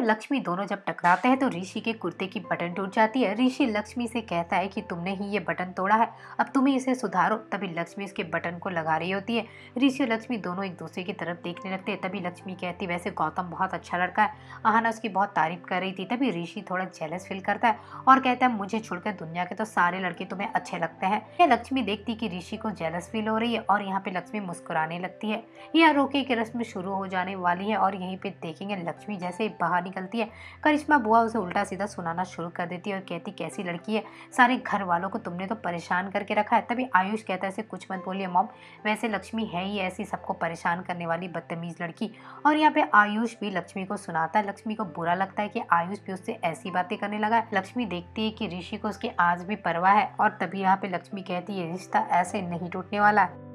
और लक्ष्मी दोनों जब टकराते हैं तो ऋषि के कुर्ते की बटन टूट जाती है ऋषि लक्ष्मी से कहता है कि तुमने ही ये बटन तोड़ा है अब तुम ही इसे सुधारो तभी लक्ष्मी इसके बटन को लगा रही होती है ऋषि और लक्ष्मी दोनों एक दूसरे की तरफ देखने लगते हैं तभी लक्ष्मी कहती है वैसे गौतम बहुत अच्छा लड़का है आहना उसकी बहुत तारीफ कर रही थी तभी ऋषि थोड़ा जेलस फील करता है और कहता है मुझे छोड़कर दुनिया के तो सारे लड़के तुम्हें अच्छे लगते हैं यह लक्ष्मी देखती कि ऋषि को जेलस फील हो रही है और यहाँ पे लक्ष्मी मुस्कुराने लगती है यह रोके की रस्म शुरू हो जाने वाली है और यहीं पर देखेंगे लक्ष्मी जैसे बाहर निकलती है करिश्मा बुआ उसे उल्टा सीधा सुनाना शुरू कर देती है और कहती कैसी लड़की है सारे घर वालों को तुमने तो परेशान करके रखा है तभी आयुष कहता है ऐसे कुछ मत बोलिए मॉम वैसे लक्ष्मी है ही ऐसी सबको परेशान करने वाली बदतमीज़ लड़की और यहाँ पे आयुष भी लक्ष्मी को सुनाता है लक्ष्मी को बुरा लगता है कि आयुष भी उससे ऐसी बातें करने लगा है लक्ष्मी देखती है कि ऋषि को उसके आज भी परवाह है और तभी यहाँ पे लक्ष्मी कहती है रिश्ता ऐसे नहीं टूटने वाला है